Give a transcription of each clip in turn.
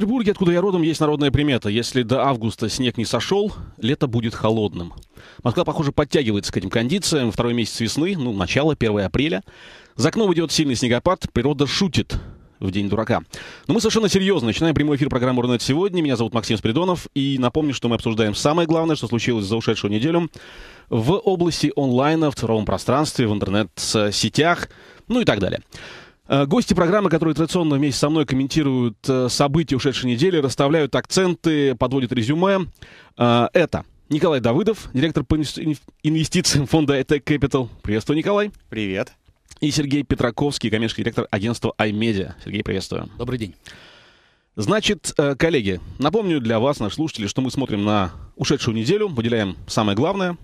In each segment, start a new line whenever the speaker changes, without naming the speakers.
Петербурге, откуда я родом, есть народная примета. Если до августа снег не сошел, лето будет холодным. Москва, похоже, подтягивается к этим кондициям. Второй месяц весны, ну, начало, 1 апреля. За окном идет сильный снегопад, природа шутит в День дурака. Но мы совершенно серьезно начинаем прямой эфир программы «Рунет сегодня». Меня зовут Максим Спиридонов. И напомню, что мы обсуждаем самое главное, что случилось за ушедшую неделю в области онлайна, в цифровом пространстве, в интернет-сетях, ну и так далее. Э, гости программы, которые традиционно вместе со мной комментируют э, события ушедшей недели, расставляют акценты, подводят резюме. Э, это Николай Давыдов, директор по инвестициям фонда ETEC Capital. Приветствую, Николай. Привет. И Сергей Петраковский, коммерческий директор агентства iMedia. Сергей, приветствую. Добрый день. Значит, коллеги, напомню для вас, наши слушатели, что мы смотрим на ушедшую неделю, выделяем самое главное,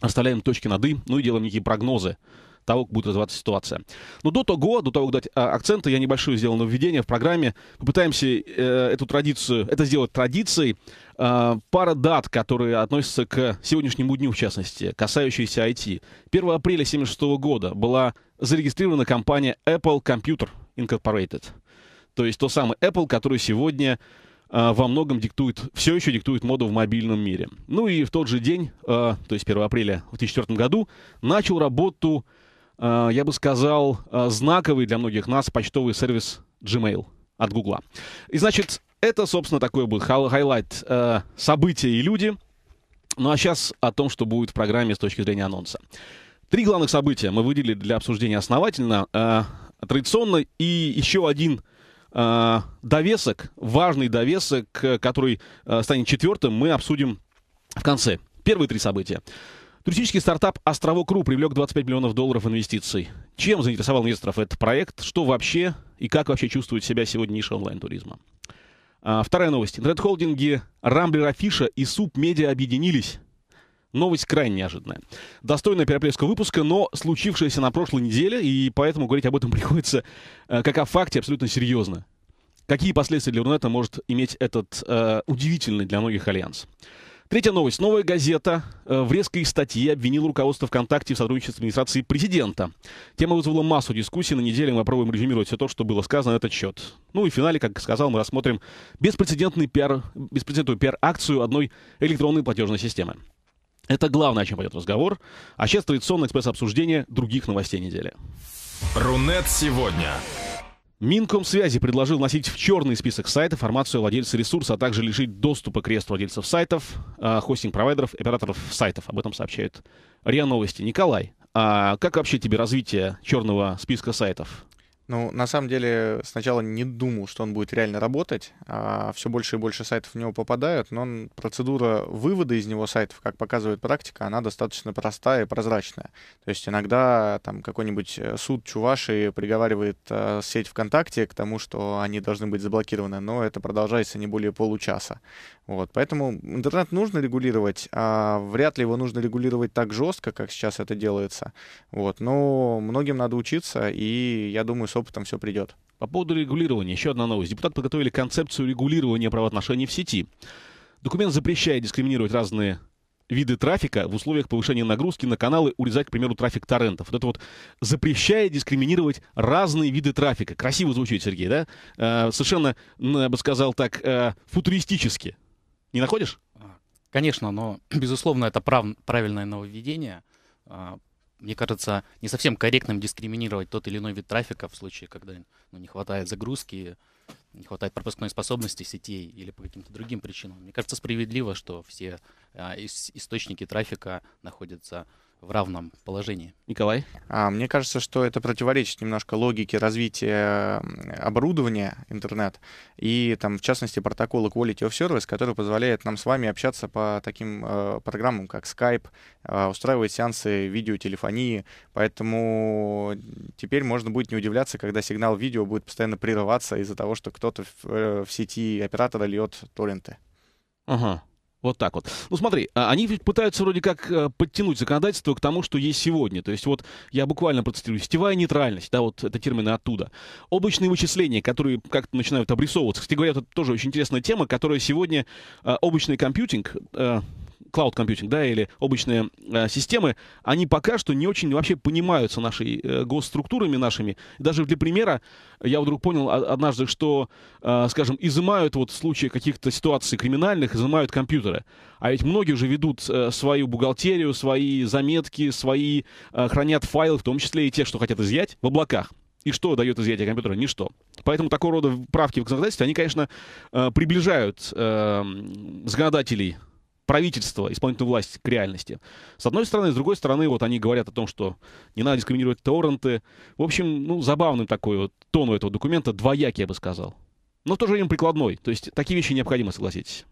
оставляем точки над «и», ну и делаем некие прогнозы того, как будет развиваться ситуация. Но до того, до того, как дать а, акценты, я небольшое сделал введение в программе. Попытаемся э, эту традицию, это сделать традицией. А, пара дат, которые относятся к сегодняшнему дню, в частности, касающиеся IT. 1 апреля 1976 года была зарегистрирована компания Apple Computer Incorporated. То есть то самое Apple, который сегодня а, во многом диктует, все еще диктует моду в мобильном мире. Ну и в тот же день, то есть 1 апреля в 2004 году, начал работу Э, я бы сказал, э, знаковый для многих нас почтовый сервис Gmail от Google. И, значит, это, собственно, такой был хайлайт э, события и люди. Ну а сейчас о том, что будет в программе с точки зрения анонса. Три главных события мы выделили для обсуждения основательно. традиционно и еще один довесок, важный довесок, который станет четвертым, мы обсудим в конце. Первые три события. Туристический стартап «Островок .ру» привлек 25 миллионов долларов инвестиций. Чем заинтересовал инвесторов этот проект? Что вообще и как вообще чувствует себя сегодня ниша онлайн-туризма? А, вторая новость. Интернет-холдинги «Рамблер Афиша» и «Суп Медиа» объединились. Новость крайне неожиданная. Достойная переплеского выпуска, но случившаяся на прошлой неделе, и поэтому говорить об этом приходится э, как о факте абсолютно серьезно. Какие последствия для Рунета может иметь этот э, удивительный для многих альянс? Третья новость. Новая газета э, в резкой статье обвинила руководство ВКонтакте в сотрудничестве с администрацией президента. Тема вызвала массу дискуссий. На неделе мы попробуем резюмировать все то, что было сказано на этот счет. Ну и в финале, как сказал, мы рассмотрим беспрецедентный пиар, беспрецедентную пиар-акцию одной электронной платежной системы. Это главное, о чем пойдет разговор. А сейчас традиционное экспресс-обсуждение других новостей недели.
Рунет сегодня.
Минкомсвязи предложил носить в черный список сайтов формацию владельца ресурса, а также лишить доступа к реестру владельцев сайтов, а, хостинг-провайдеров, операторов сайтов. Об этом сообщают РИА Новости. Николай, а как вообще тебе развитие черного списка сайтов?
Ну, на самом деле, сначала не думал, что он будет реально работать. А все больше и больше сайтов в него попадают, но процедура вывода из него сайтов, как показывает практика, она достаточно простая и прозрачная. То есть иногда там какой-нибудь э, суд Чуваши приговаривает э, сеть ВКонтакте к тому, что они должны быть заблокированы, но это продолжается не более получаса. Вот. Поэтому интернет нужно регулировать, а вряд ли его нужно регулировать так жестко, как сейчас это делается. Вот. Но многим надо
учиться, и я думаю, опытом все придет. По поводу регулирования, еще одна новость. Депутаты подготовили концепцию регулирования правоотношений в сети. Документ запрещает дискриминировать разные виды трафика в условиях повышения нагрузки на каналы, урезать, к примеру, трафик торрентов. Вот это вот запрещает дискриминировать разные виды трафика. Красиво звучит, Сергей, да? Э, совершенно, я бы сказал так, э, футуристически. Не находишь? А, конечно, но, безусловно,
это прав... правильное нововведение. А, мне кажется, не совсем корректным дискриминировать тот или иной вид трафика в случае, когда ну, не хватает загрузки, не хватает пропускной способности сетей или по каким-то другим причинам. Мне кажется, справедливо, что все а, ис- источники трафика находятся в равном положении.
Николай? А, мне кажется, что это противоречит немножко логике развития оборудования интернет и, там, в частности, протокола Quality of Service, который позволяет нам с вами общаться по таким э, программам, как Skype, э, устраивать сеансы видеотелефонии. Поэтому теперь можно будет не удивляться, когда сигнал видео будет постоянно прерываться из-за того, что кто-то в, э, в сети оператора льет торренты.
Ага. Uh-huh. Вот так вот. Ну смотри, а, они пытаются вроде как э, подтянуть законодательство к тому, что есть сегодня. То есть вот я буквально процитирую. Сетевая нейтральность, да, вот это термины оттуда. Облачные вычисления, которые как-то начинают обрисовываться. Кстати говоря, это тоже очень интересная тема, которая сегодня... Э, Облачный компьютинг, э, cloud computing, да, или обычные э, системы, они пока что не очень вообще понимаются нашей э, госструктурами нашими. Даже для примера я вдруг понял однажды, что, э, скажем, изымают вот в случае каких-то ситуаций криминальных, изымают компьютеры. А ведь многие уже ведут э, свою бухгалтерию, свои заметки, свои э, хранят файлы, в том числе и те, что хотят изъять, в облаках. И что дает изъятие компьютера? Ничто. Поэтому такого рода правки в законодательстве, они, конечно, э, приближают э, законодателей правительство, исполнительную власть к реальности. С одной стороны, с другой стороны, вот они говорят о том, что не надо дискриминировать торренты. В общем, ну, забавный такой вот тон у этого документа, двояк, я бы сказал. Но в то же время прикладной. То есть такие вещи необходимо, согласитесь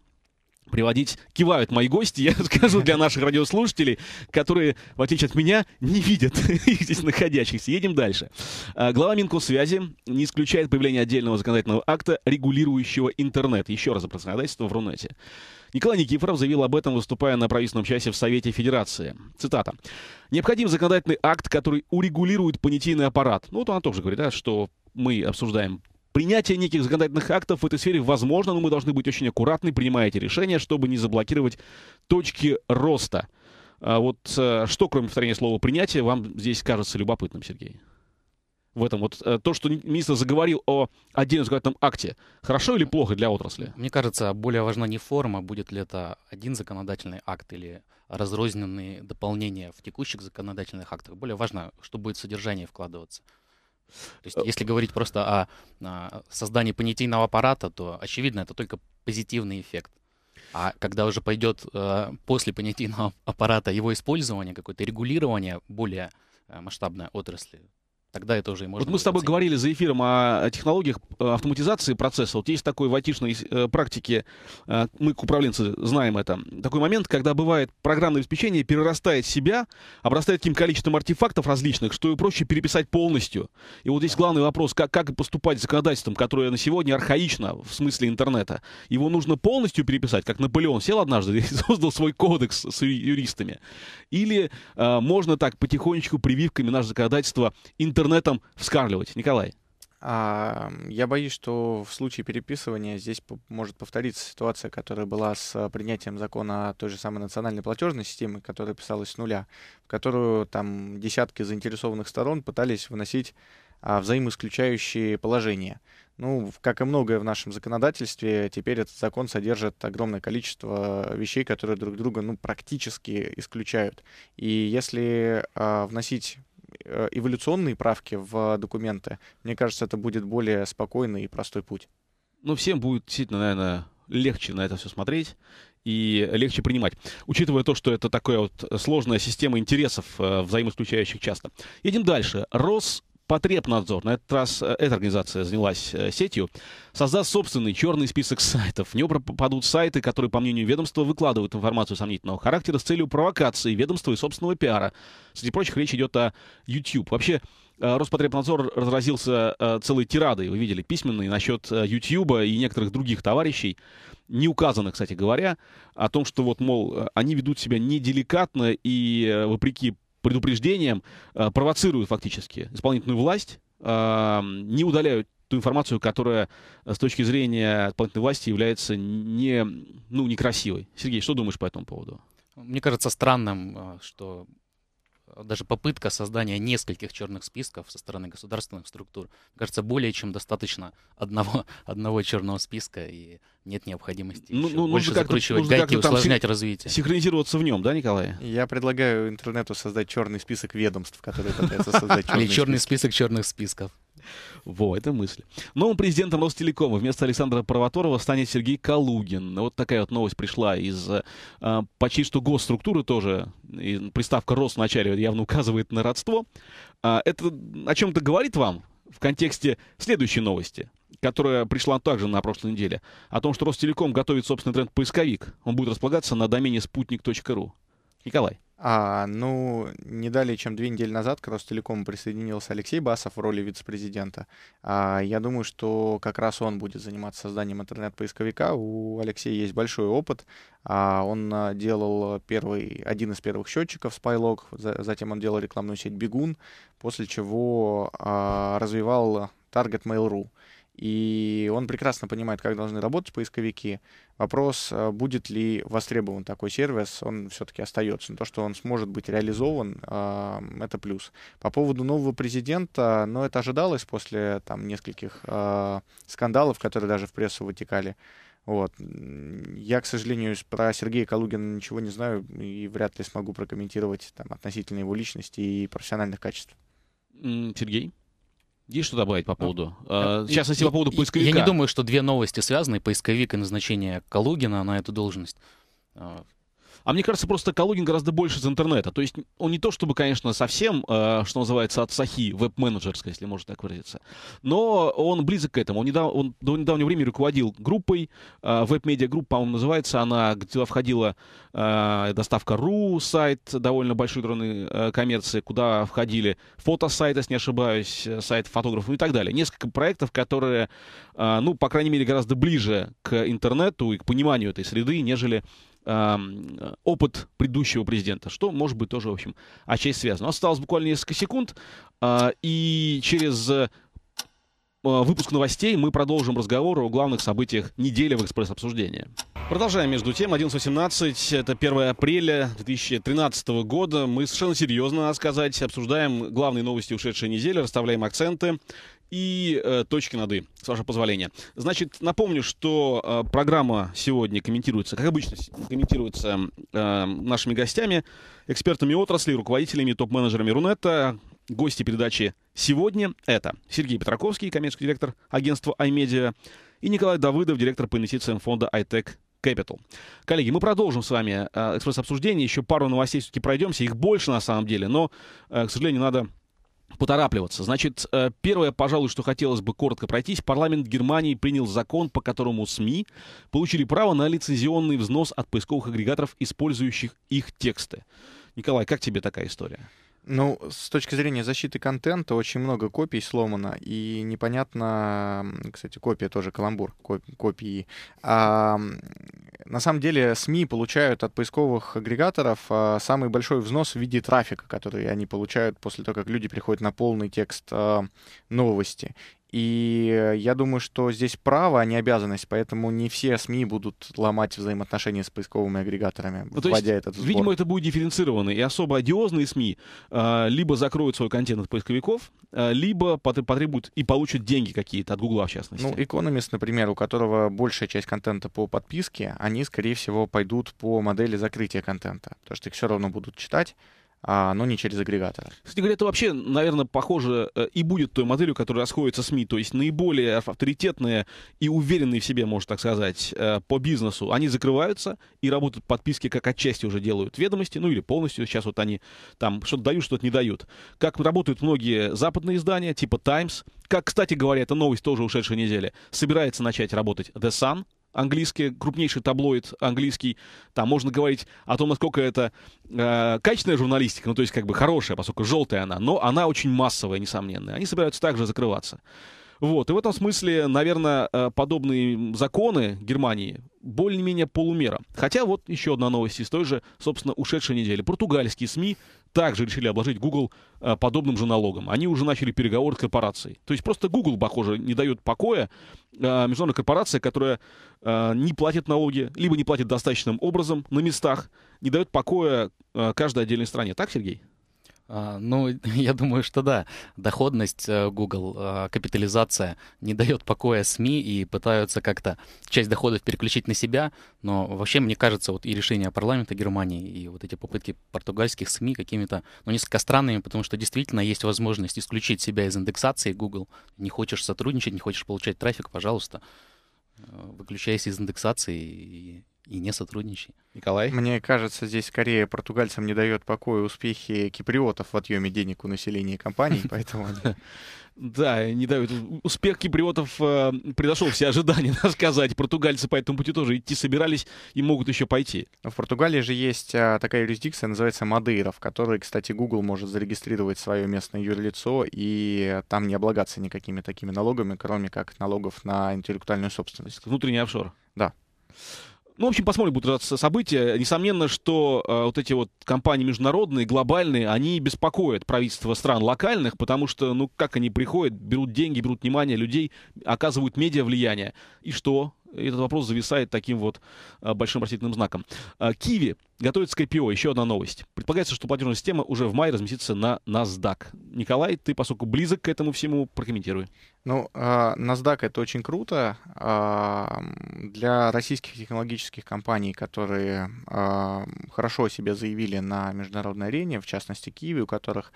приводить, кивают мои гости, я скажу для наших радиослушателей, которые, в отличие от меня, не видят их здесь находящихся. Едем дальше. А, глава Минкомсвязи не исключает появление отдельного законодательного акта, регулирующего интернет. Еще раз про законодательство в Рунете. Николай Никифоров заявил об этом, выступая на правительственном часе в Совете Федерации. Цитата. «Необходим законодательный акт, который урегулирует понятийный аппарат». Ну, вот она тоже говорит, да, что мы обсуждаем Принятие неких законодательных актов в этой сфере возможно, но мы должны быть очень аккуратны, принимая эти решения, чтобы не заблокировать точки роста. А вот э, что, кроме повторения слова «принятие», вам здесь кажется любопытным, Сергей? в этом? Вот э, то, что министр заговорил о отдельном законодательном акте, хорошо или плохо
для отрасли? Мне кажется, более важна не форма, будет ли это один законодательный акт или разрозненные дополнения в текущих законодательных актах. Более важно, что будет содержание вкладываться. То есть, э, если говорить просто о, о создании понятийного аппарата, то, очевидно, это только позитивный эффект. А когда уже пойдет э, после понятийного аппарата его использование, какое-то регулирование более э, масштабной отрасли, Тогда
это уже и можно... Вот мы с тобой оценить. говорили за эфиром о технологиях э, автоматизации процесса. Вот есть такой в айтишной э, практике, э, мы, управленцы, знаем это, такой момент, когда бывает программное обеспечение перерастает себя, обрастает таким количеством артефактов различных, что его проще переписать полностью. И вот здесь главный вопрос, как, как поступать с законодательством, которое на сегодня архаично в смысле интернета. Его нужно полностью переписать, как Наполеон сел однажды и создал свой кодекс с юристами. Или э, можно так потихонечку прививками наше законодательство интернета интернетом вскармливать? Николай. А, я боюсь, что в случае переписывания здесь
может повториться ситуация, которая была с а, принятием закона о той же самой национальной платежной системы, которая писалась с нуля, в которую там десятки заинтересованных сторон пытались вносить а, взаимоисключающие положения. Ну, как и многое в нашем законодательстве, теперь этот закон содержит огромное количество вещей, которые друг друга ну, практически исключают. И если а, вносить Э, эволюционные правки в документы, мне кажется, это будет более спокойный и простой путь.
Ну, всем будет действительно, наверное, легче на это все смотреть и легче принимать, учитывая то, что это такая вот сложная система интересов, э, взаимоисключающих часто. Едем дальше. Рос Потребнадзор, на этот раз э, эта организация занялась э, сетью, создаст собственный черный список сайтов. В него попадут сайты, которые, по мнению ведомства, выкладывают информацию сомнительного характера с целью провокации ведомства и собственного пиара. Среди прочих речь идет о YouTube. Вообще, э, Роспотребнадзор разразился целой тирадой, вы видели, письменной, насчет YouTube и некоторых других товарищей. Не указано, кстати говоря, о том, что вот, мол, они ведут себя неделикатно и вопреки предупреждением э, провоцируют фактически исполнительную власть, э, не удаляют ту информацию, которая э, с точки зрения исполнительной власти является не, ну, некрасивой. Сергей, что думаешь по этому поводу? Мне кажется странным,
э, что даже попытка создания нескольких черных списков со стороны государственных структур, кажется, более чем достаточно одного, одного черного списка, и
нет необходимости
ну, ну, больше нужно закручивать гайки и усложнять развитие. Синхронизироваться в нем, да, Николай? Я
предлагаю интернету создать черный список ведомств, которые пытаются создать черный Или черный
список черных списков. Во, это мысль. Новым президентом Ростелекома вместо Александра Провоторова станет Сергей Калугин. Вот такая вот новость пришла из э, а, почти что госструктуры тоже. И приставка «Рос» вначале явно указывает на родство. Э, это о чем-то говорит вам в контексте следующей новости – которая пришла также на прошлой неделе, о том, что Ростелеком готовит собственный тренд-поисковик. Он будет располагаться на домене спутник.ру. Николай.
А, ну, не далее, чем две недели назад к Ростелекому присоединился Алексей Басов в роли вице-президента. А, я думаю, что как раз он будет заниматься созданием интернет-поисковика. У Алексея есть большой опыт. А, он а, делал первый, один из первых счетчиков Spylog, за, затем он делал рекламную сеть Бегун, после чего а, развивал Target Mail.ru и он прекрасно понимает, как должны работать поисковики. Вопрос, а, будет ли востребован такой сервис, он все-таки остается. Но то, что он сможет быть реализован, а, это плюс. По поводу нового президента, но ну, это ожидалось после там, нескольких а, скандалов, которые даже в прессу вытекали. Вот. Я, к сожалению, про Сергея Калугина ничего не знаю и вряд ли смогу прокомментировать там, относительно его личности и профессиональных качеств.
Сергей?
Есть что добавить по ну, поводу? Э, а, Сейчас, если по поводу поисковика. Я не думаю, что две новости связаны,
поисковик и назначение Калугина на эту должность. А, а мне кажется, просто Калугин гораздо больше из интернета. То есть он не то чтобы, конечно, совсем, э, что называется, от сахи веб-менеджерской, если можно так выразиться, но он близок к этому. Он, недав... он до недавнего времени руководил группой, э, веб-медиа группа, по-моему, называется, она, куда входила э, доставка .ру, сайт довольно большой страны э, коммерции, куда входили фотосайты, если не ошибаюсь, э, сайт фотографов и так далее. Несколько проектов, которые, э, ну, по крайней мере, гораздо ближе к интернету и к пониманию этой среды, нежели опыт предыдущего президента, что может быть тоже, в общем, отчасти связано. Осталось буквально несколько секунд, а, и через э, а, выпуск новостей мы продолжим разговор о главных событиях недели в «Экспресс-обсуждении». Продолжаем между тем. 11.18, это 1 апреля 2013 года. Мы совершенно серьезно, надо сказать, обсуждаем главные новости ушедшей недели, расставляем акценты и э, точки над «и», с вашего позволения. Значит, напомню, что э, программа сегодня комментируется, как обычно, комментируется э, нашими гостями, экспертами отрасли, руководителями, топ-менеджерами Рунета. Гости передачи сегодня это Сергей Петраковский, коммерческий директор агентства iMedia, и Николай Давыдов, директор по инвестициям фонда iTech Capital. Коллеги, мы продолжим с вами э, экспресс-обсуждение. Еще пару новостей все-таки пройдемся. Их больше на самом деле, но, э, к сожалению, надо поторапливаться. Значит, э, первое, пожалуй, что хотелось бы коротко пройтись. Парламент Германии принял закон, по которому СМИ получили право на лицензионный взнос от поисковых агрегаторов, использующих их тексты. Николай, как тебе такая история?
Ну, с точки зрения защиты контента, очень много копий сломано, и непонятно, кстати, копия тоже каламбур, копии. А, на самом деле СМИ получают от поисковых агрегаторов а, самый большой взнос в виде трафика, который они получают после того, как люди приходят на полный текст а, новости. И э, я думаю, что здесь право, а не обязанность, поэтому не все СМИ будут ломать взаимоотношения с поисковыми агрегаторами, ну, вводя есть, этот сбор. Видимо,
это будет дифференцировано, и особо одиозные СМИ э, либо закроют свой контент от поисковиков, э, либо потребуют и получат деньги какие-то от Гугла, в частности. Ну, Economist, например, у которого большая часть
контента по подписке, они, скорее всего, пойдут по модели закрытия контента, потому что их все равно будут читать, а, но не через агрегатор.
Кстати говоря, это вообще, наверное, похоже э, и будет той моделью, которая расходится СМИ, то есть наиболее авторитетные и уверенные в себе, можно так сказать, э, по бизнесу, они закрываются и работают подписки, как отчасти уже делают ведомости, ну или полностью, сейчас вот они там что-то дают, что-то не дают. Как работают многие западные издания, типа Times, как, кстати говоря, это новость тоже ушедшей недели, собирается начать работать The Sun, Английский крупнейший таблоид английский. Там можно говорить о том, насколько это э, качественная журналистика, ну то есть как бы хорошая, поскольку желтая она, но она очень массовая, несомненно. Они собираются также закрываться. Вот, и в этом смысле, наверное, э, подобные законы Германии более-менее полумера. Хотя вот еще одна новость из той же, собственно, ушедшей недели. Португальские СМИ также решили обложить Google э, подобным же налогом. Они уже начали переговоры с корпорацией. То есть просто Google, похоже, не дает покоя. Э, международной корпорации, которая э, не платит налоги, либо не платит достаточным образом на местах, не дает покоя каждой отдельной стране. Так, Сергей? А, ну, я думаю, что да. Доходность э,
Google, а, капитализация не дает покоя СМИ и пытаются как-то часть доходов переключить на себя. Но вообще, мне кажется, вот и решение парламента Германии, и вот эти попытки португальских СМИ какими-то, ну, несколько странными, потому что действительно есть возможность исключить себя из индексации Google. Не хочешь сотрудничать, не хочешь получать трафик, пожалуйста, э, выключайся из индексации и и не
сотрудничай. Николай? Мне кажется, здесь скорее португальцам не дает покоя успехи киприотов в отъеме денег у населения и компаний, поэтому...
Да, не дают. Успех киприотов э, превзошел все ожидания, надо сказать. Португальцы по этому пути тоже идти собирались и могут еще пойти. В Португалии же есть э, такая юрисдикция,
называется Мадейра, в которой, кстати, Google может зарегистрировать свое местное юрлицо и там не облагаться никакими такими налогами, кроме как налогов на интеллектуальную собственность.
Внутренний офшор. Да. Ну, в общем, посмотрим, будут развиваться события. Несомненно, что э, вот эти вот компании международные, глобальные, они беспокоят правительство стран локальных, потому что, ну, как они приходят, берут деньги, берут внимание людей, оказывают медиа влияние. И что? этот вопрос зависает таким вот а, большим растительным знаком. Киви а, готовится к IPO, еще одна новость. Предполагается, что платежная система уже в мае разместится на NASDAQ. Николай, ты, поскольку близок к этому всему, прокомментируй. Ну, а, NASDAQ — это очень круто.
Для российских технологических компаний, которые хорошо себя заявили на международной арене, в частности, Киви, у которых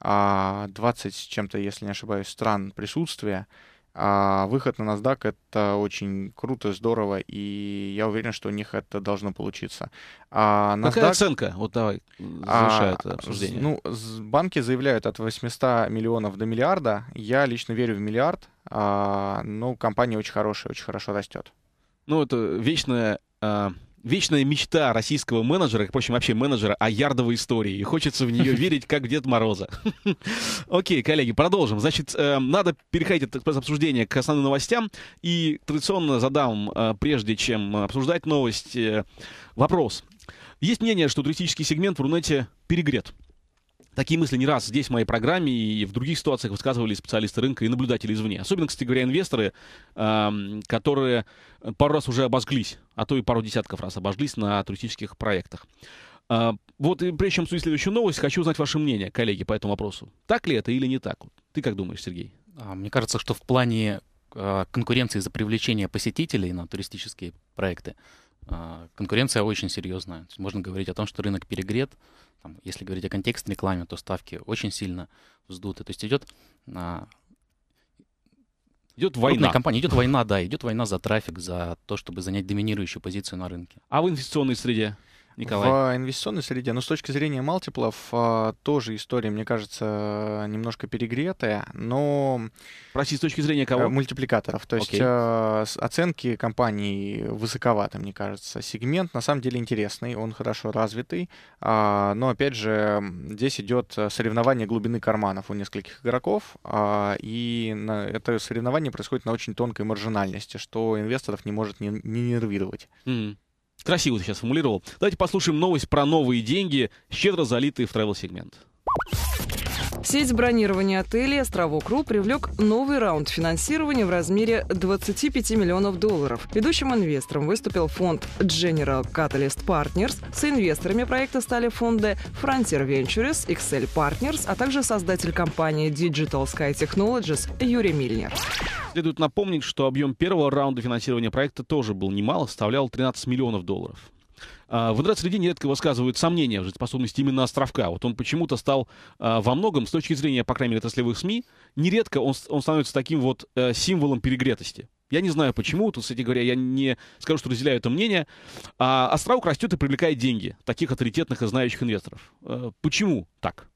20 с чем-то, если не ошибаюсь, стран присутствия, а выход на NASDAQ — это очень круто, здорово, и я уверен, что у них это должно получиться. А NASDAQ... Какая оценка? Вот давай, завершает а, это обсуждение. Ну, банки заявляют от 800 миллионов до миллиарда. Я лично верю в миллиард, а, но ну, компания очень хорошая, очень хорошо растет.
Ну, это вечная а, вечная мечта российского менеджера, впрочем, вообще менеджера, о ярдовой истории. И хочется в нее верить, как в Дед Мороза. Окей, коллеги, продолжим. Значит, э, надо переходить от обсуждения к основным новостям. И традиционно задам, э, прежде чем обсуждать новость, э, вопрос. Есть мнение, что туристический сегмент в Рунете перегрет. Такие мысли не раз здесь в моей программе и в других ситуациях высказывали специалисты рынка и наблюдатели извне. Особенно, кстати говоря, инвесторы, эм, которые пару раз уже обожглись, а то и пару десятков раз обожглись на туристических проектах. Э, вот и прежде чем судить следующую новость, хочу узнать ваше мнение, коллеги, по этому вопросу. Так ли это или не так? Ты как думаешь,
Сергей? А, мне кажется, что в плане э, конкуренции за привлечение посетителей на туристические проекты э, конкуренция очень серьезная. Можно говорить о том, что рынок перегрет, там, если говорить о контекстной рекламе, то ставки очень сильно вздуты. То есть идет а, Идет война. компания, идет война, да, идет война за трафик, за то, чтобы занять доминирующую позицию на рынке.
А в инвестиционной среде? Николай. В инвестиционной среде, но ну, с точки зрения мультиплов а, тоже история, мне кажется, немножко перегретая, но... Прости, с точки зрения кого? Э, мультипликаторов. То есть а, оценки компаний высоковаты, мне кажется. Сегмент на самом деле интересный, он хорошо развитый, а, но, опять же, здесь идет соревнование глубины карманов у нескольких игроков, и это соревнование происходит на очень тонкой маржинальности, что инвесторов не может не
нервировать. Mm. Красиво ты сейчас формулировал. Давайте послушаем новость про новые деньги, щедро залитые в travel-сегмент.
Сеть бронирования отелей «Островок.ру» привлек новый раунд финансирования в размере 25 миллионов долларов. Ведущим инвестором выступил фонд General Catalyst Partners. С инвесторами проекта стали фонды Frontier Ventures, Excel Partners, а также создатель компании Digital Sky Technologies Юрий Мильнер.
Следует напомнить, что объем первого раунда финансирования проекта тоже был немало, составлял 13 миллионов долларов. А, в среди нередко высказывают сомнения в жизнеспособности именно Островка. Вот он почему-то стал а, во многом, с точки зрения, по крайней мере, отраслевых СМИ, нередко он, он становится таким вот э, символом перегретости. Я не знаю почему, тут, кстати говоря, я не скажу, что разделяю это мнение. А Островок растет и привлекает деньги таких авторитетных и знающих инвесторов. Э, почему так?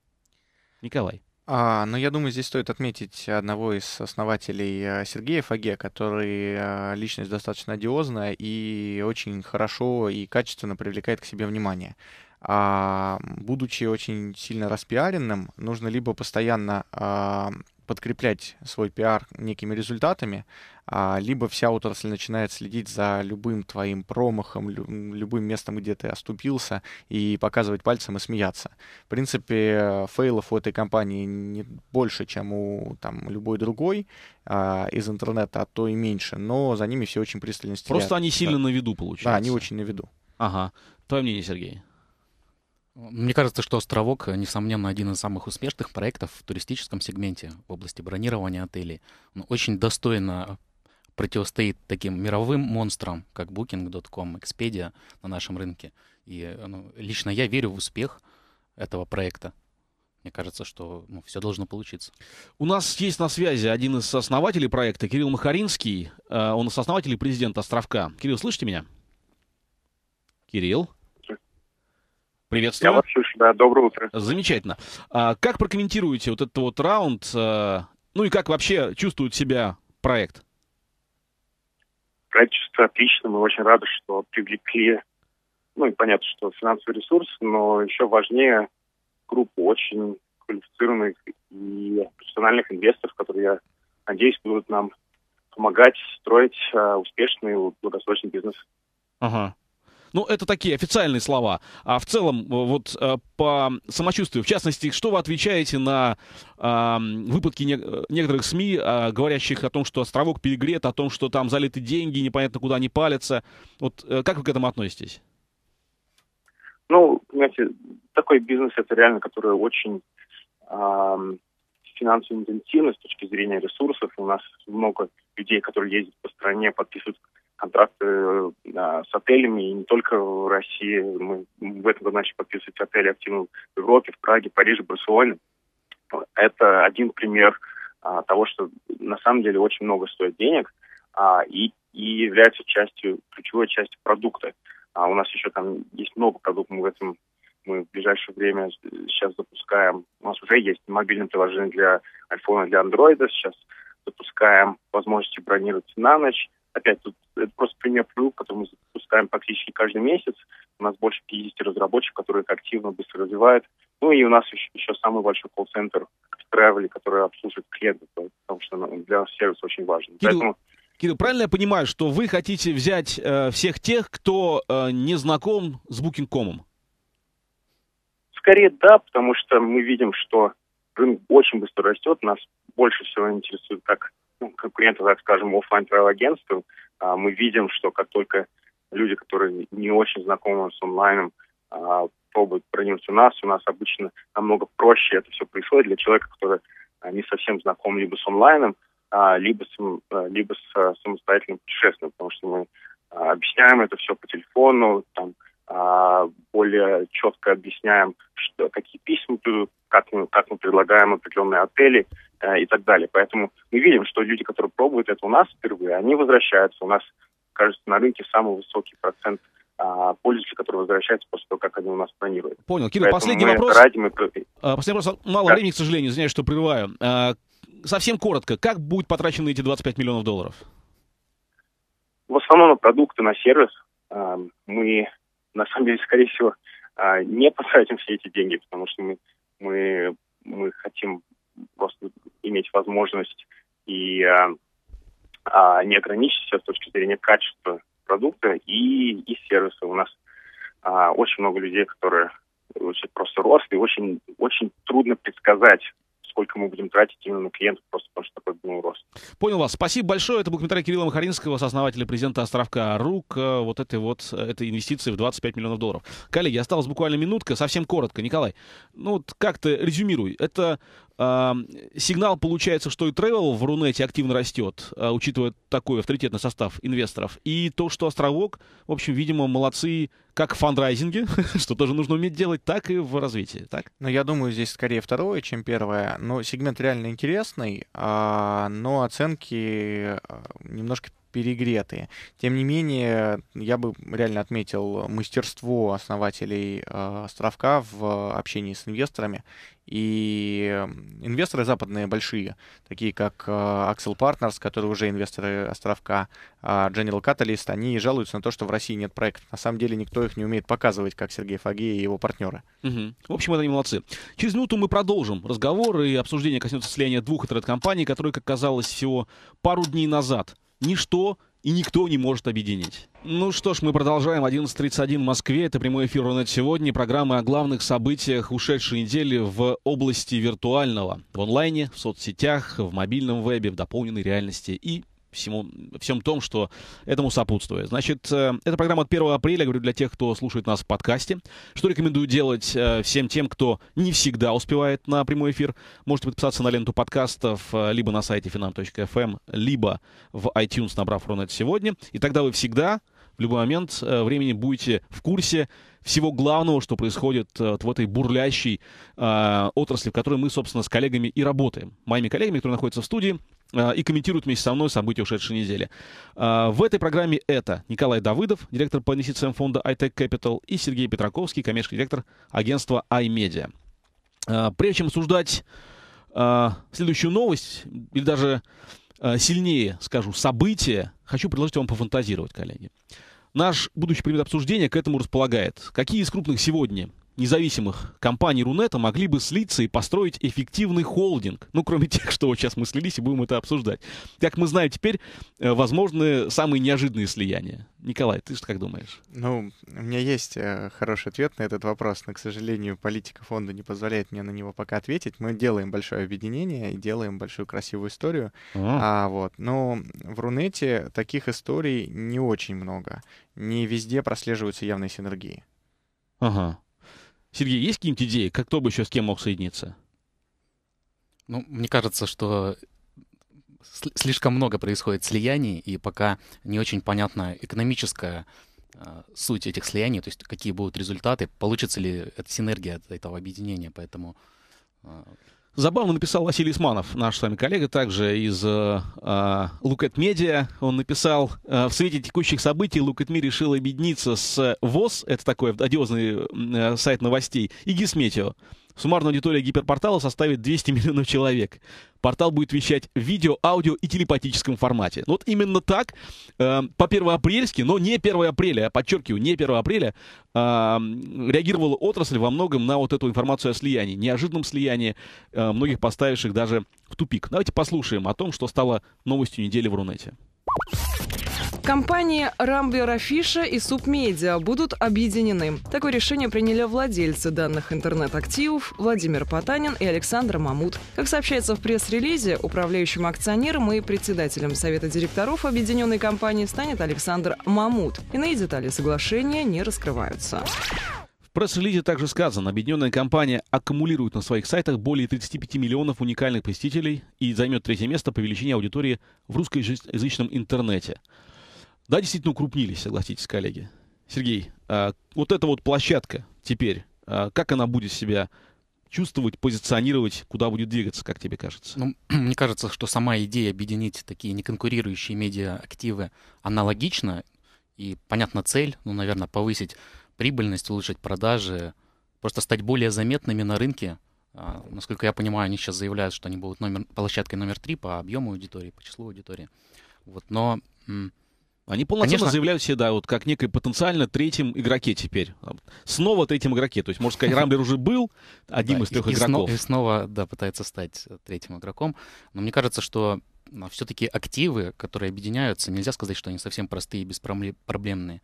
Николай. А, ну, я думаю, здесь стоит отметить
одного из основателей э, Сергея Фаге, который э, личность достаточно одиозная и очень хорошо и качественно привлекает к себе внимание. А, будучи очень сильно распиаренным, нужно либо постоянно а, подкреплять свой пиар некими результатами, а, либо вся отрасль начинает следить за любым твоим промахом, любым местом, где ты оступился, и показывать пальцем и смеяться. В принципе, фейлов у этой компании не больше, чем у там, любой другой а, из интернета, а то и меньше, но за ними все очень пристально следят. Просто они сильно да. на виду, получается. Да, они очень на виду.
Ага. Твое мнение, Сергей? Мне
кажется, что «Островок», несомненно, один из самых успешных проектов в туристическом сегменте в области бронирования отелей. Он очень достойно противостоит таким мировым монстрам, как Booking.com, Expedia на нашем рынке. И ну, лично я верю в успех
этого проекта. Мне кажется, что ну, все должно получиться. У нас есть на связи один из основателей проекта, Кирилл Махаринский. Э, он основатель и президент «Островка». Кирилл, слышите меня? Кирилл? Приветствую. Я вас слышу, да, доброе утро. Замечательно. А, как прокомментируете вот этот вот раунд, а, ну и как вообще чувствует себя проект?
Проект чувствует отлично, мы очень рады, что привлекли, ну и понятно, что финансовый ресурс, но еще важнее группу очень квалифицированных и профессиональных инвесторов, которые, я надеюсь, будут нам помогать строить а, успешный и долгосрочный бизнес.
Ага. Ну, это такие официальные слова. А в целом, э, вот э, по самочувствию, в частности, что вы отвечаете на э, выпадки не некоторых СМИ, э, говорящих о том, что островок перегрет, о том, что там залиты деньги, непонятно куда они палятся. Вот э, как вы к этому относитесь?
Ну, понимаете, такой бизнес это реально, который очень э, финансово интенсивный с точки зрения ресурсов. У нас много людей, которые ездят по стране, подписывают контракты а, с отелями, и не только в России. Мы в этом году начали подписывать отели активно в Европе, в Праге, Париже, Барселоне. Это один пример а, того, что на самом деле очень много стоит денег а, и, и является частью, ключевой частью продукта. А у нас еще там есть много продуктов, мы в этом мы в ближайшее время сейчас запускаем, у нас уже есть мобильное приложение для iPhone для Android, сейчас запускаем возможности бронировать на ночь, опять тут это просто пример плюс, потому что мы запускаем практически каждый месяц. У нас больше 50 разработчиков, которые активно, быстро развивают. Ну и у нас еще, еще самый большой колл-центр в Travel, который обслуживает клиентов, потому что ну, для нас сервис очень важен. Кирилл, Поэтому
Кирилл, правильно я понимаю, что вы хотите взять э, всех тех, кто э, не знаком с Booking.com?
Скорее да, потому что мы видим, что рынок очень быстро растет, нас больше всего интересует, как ну, конкурентов, так скажем, офлайн агентству агентством, а, мы видим, что как только люди, которые не очень знакомы с онлайном, а, пробуют пронюхать у нас, у нас обычно намного проще это все происходит для человека, который а, не совсем знаком либо с онлайном, либо, с, либо с самостоятельным путешествием, потому что мы объясняем это все по телефону, там, а, более четко объясняем, что, какие письма будут, как мы, как мы предлагаем определенные отели э, и так далее. Поэтому мы видим, что люди, которые пробуют это у нас впервые, они возвращаются. У нас, кажется, на рынке самый высокий процент а, пользователей, которые возвращаются после того, как они у нас планируют. Понял. Кирилл, Поэтому последний вопрос. Ради, мы...
А, последний вопрос. Мало да. времени, к сожалению, извиняюсь, что прерываю. Совсем коротко, как будут потрачены эти 25 миллионов долларов?
В основном на продукты, на сервис. Мы на самом деле, скорее всего, а, не потратим все эти деньги, потому что мы, мы, мы хотим просто иметь возможность и а, а не ограничиться с точки зрения качества продукта и, и сервиса. У нас а, очень много людей, которые учат просто рост, и очень, очень трудно предсказать, сколько мы будем тратить именно на клиентов, просто потому что такой был рост.
Понял вас. Спасибо большое. Это был комментарий Кирилла Махаринского, сооснователя президента Островка Рук, э, вот этой вот э, этой инвестиции в 25 миллионов долларов. Коллеги, осталась буквально минутка, совсем коротко. Николай, ну вот как-то резюмируй. Это Сигнал получается, что и тревел в Рунете активно растет, а, учитывая такой авторитетный состав инвесторов. И то, что Островок, в общем, видимо, молодцы как в фандрайзинге, что тоже нужно уметь делать, так и в развитии. Так?
Но ну, я думаю, здесь скорее второе, чем первое. Но сегмент реально интересный, а, но оценки а, немножко перегретые. Тем не менее, я бы реально отметил мастерство основателей э, островка в общении с инвесторами. И инвесторы западные большие, такие как э, Axel Partners, которые уже инвесторы островка, а General Catalyst, они жалуются на то, что в России нет проекта. На самом деле никто их не умеет показывать, как Сергей Фаги и его партнеры.
Угу. В общем, это не молодцы. Через минуту мы продолжим разговор и обсуждение коснется слияния двух интернет-компаний, которые, как казалось, всего пару дней назад ничто и никто не может объединить. Ну что ж, мы продолжаем. 11.31 в Москве. Это прямой эфир на сегодня». Программы о главных событиях ушедшей недели в области виртуального. В онлайне, в соцсетях, в мобильном вебе, в дополненной реальности и всему, всем том, что этому сопутствует. Значит, э, эта программа от 1 апреля, говорю, для тех, кто слушает нас в подкасте. Что рекомендую делать э, всем тем, кто не всегда успевает на прямой эфир. Можете подписаться на ленту подкастов э, либо на сайте finam.fm, эм, либо в iTunes, набрав Рунет сегодня. И тогда вы всегда в любой момент времени будете в курсе всего главного, что происходит э, вот в этой бурлящей э, отрасли, в которой мы, собственно, с коллегами и работаем. Моими коллегами, которые находятся в студии э, и комментируют вместе со мной события ушедшей недели. Э, в этой программе это Николай Давыдов, директор по инвестициям фонда iTech Capital, и Сергей Петраковский, коммерческий директор агентства iMedia. Э, прежде чем обсуждать э, следующую новость, или даже э, сильнее, скажу, событие, хочу предложить вам пофантазировать, коллеги. Наш будущий предмет обсуждения к этому располагает. Какие из крупных сегодня независимых компаний Рунета могли бы слиться и построить эффективный холдинг. Ну, кроме тех, что вот сейчас мы слились и будем это обсуждать. Как мы знаем теперь, э, возможны самые неожиданные слияния. Николай, ты что как думаешь? Ну, у меня есть э,
хороший ответ на этот вопрос, но, к сожалению, политика фонда не позволяет мне на него пока ответить. Мы делаем большое объединение и делаем большую красивую историю. А, а вот, но в Рунете таких историй не очень много. Не везде прослеживаются явные синергии.
Ага. Сергей, есть какие-нибудь идеи, как кто бы еще с кем мог соединиться? Ну, мне кажется, что
слишком много происходит слияний, и пока не очень понятна экономическая э, суть этих слияний, то есть какие будут результаты, получится ли эта синергия от этого объединения, поэтому...
Э... Забавно написал Василий Исманов, наш с вами коллега, также из э, э Look at Media. Он написал, э, в свете текущих событий Look at Me решил объединиться с ВОЗ, это такой одиозный э, сайт новостей, и Гисметио. Суммарная аудитория гиперпортала составит 200 миллионов человек. Портал будет вещать в видео, аудио и телепатическом формате. Вот именно так, э, по 1 апрельски, но не 1 апреля, я подчеркиваю, не 1 апреля, э, реагировала отрасль во многом на вот эту информацию о слиянии, неожиданном слиянии, э, многих поставивших даже в тупик. Давайте послушаем о том, что стало новостью недели в Рунете.
Компании Rambler Афиша и Субмедиа будут объединены. Такое решение приняли владельцы данных интернет-активов Владимир Потанин и Александр Мамут. Как сообщается в пресс-релизе, управляющим акционером и председателем Совета директоров объединенной компании станет Александр Мамут. Иные детали соглашения не раскрываются
В пресс-релизе также сказано, объединенная компания аккумулирует на своих сайтах более 35 миллионов уникальных посетителей и займет третье место по величине аудитории в русскоязычном интернете. Да, действительно укрупнились, согласитесь, коллеги. Сергей, а, вот эта вот площадка теперь, а, как она будет себя чувствовать, позиционировать, куда будет двигаться, как тебе кажется? Ну, мне кажется, что сама
идея объединить такие неконкурирующие медиа-активы аналогична. И, понятно, цель, ну, наверное, повысить прибыльность, улучшить продажи, просто стать более заметными на рынке. А, насколько я понимаю, они сейчас заявляют, что они будут номер, площадкой номер три по объему аудитории, по числу аудитории. Вот,
но они полноценно Конечно. заявляют себя, вот как некой потенциально третьим игроке теперь. А снова третьим игроке. То есть, можно сказать, Рамблер уже был одним из трех игроков. И, и
снова, да, пытается стать э, третьим игроком. Но мне кажется, что а, все-таки активы, которые объединяются, нельзя сказать, что они совсем простые и беспроблемные.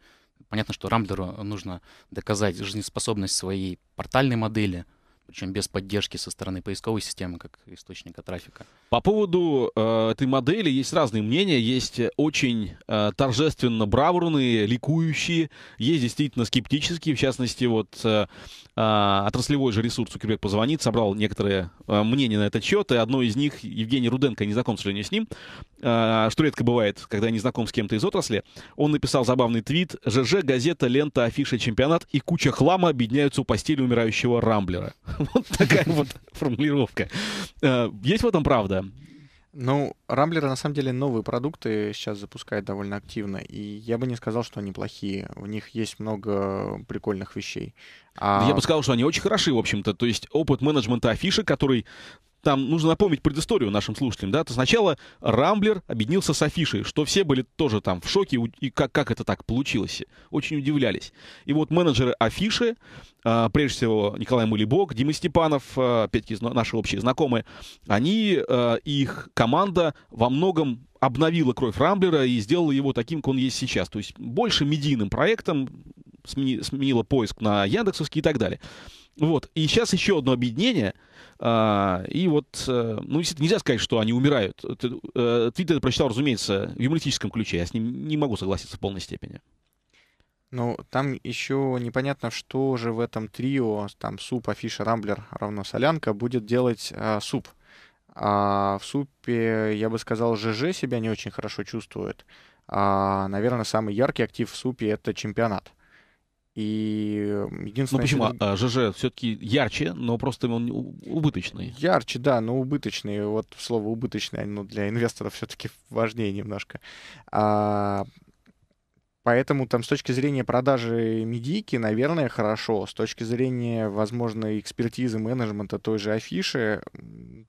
Понятно, что Рамблеру нужно доказать жизнеспособность своей портальной модели — причем без поддержки со стороны поисковой системы, как источника трафика.
По поводу э, этой модели есть разные мнения. Есть э, очень э, торжественно бравурные, ликующие, есть действительно скептические. В частности, вот э, э отраслевой же ресурс Цукерберг позвонит, собрал некоторые э, мнения на этот счет, и одно из них, Евгений Руденко, не знаком, к сожалению, с ним, э, что редко бывает, когда я не знаком с кем-то из отрасли, он написал забавный твит «ЖЖ, газета, лента, афиша, чемпионат и куча хлама объединяются у постели умирающего Рамблера». Вот такая вот формулировка. Э, есть в этом правда? Ну,
Рамблеры на самом деле новые продукты сейчас запускают довольно активно, и я бы не сказал, что они
плохие. У них есть много прикольных вещей. А... Я бы сказал, что они очень хороши, в общем-то. То есть опыт менеджмента афиши, который там нужно напомнить предысторию нашим слушателям, да, то сначала Рамблер объединился с Афишей, что все были тоже там в шоке, и как, как это так получилось, очень удивлялись. И вот менеджеры Афиши, а, прежде всего Николай Мылибок, Дима Степанов, а, опять-таки наши общие знакомые, они, а, их команда во многом обновила кровь Рамблера и сделала его таким, как он есть сейчас. То есть больше медийным проектом, смени, сменила поиск на Яндексовский и так далее. Вот. И сейчас еще одно объединение. А, и вот, э, ну, нельзя сказать, что они умирают. Э, Твит это прочитал, разумеется, в юмористическом ключе. Я с ним не могу согласиться в полной степени.
Ну, там еще непонятно, что же в этом трио, там суп, афиша, рамблер равно солянка, будет делать а, суп. А в супе, я бы сказал, ЖЖ себя не очень хорошо чувствует. А, наверное, самый яркий актив в супе — это чемпионат. И ну, единственное... Ну почему?
А, ЖЖ все-таки ярче,
но просто он убыточный. Ярче, да, но убыточный. Вот слово убыточное, но для инвесторов все-таки важнее немножко. А, Поэтому там с точки зрения продажи медики, наверное, хорошо. С точки зрения, возможно, экспертизы менеджмента той же афиши,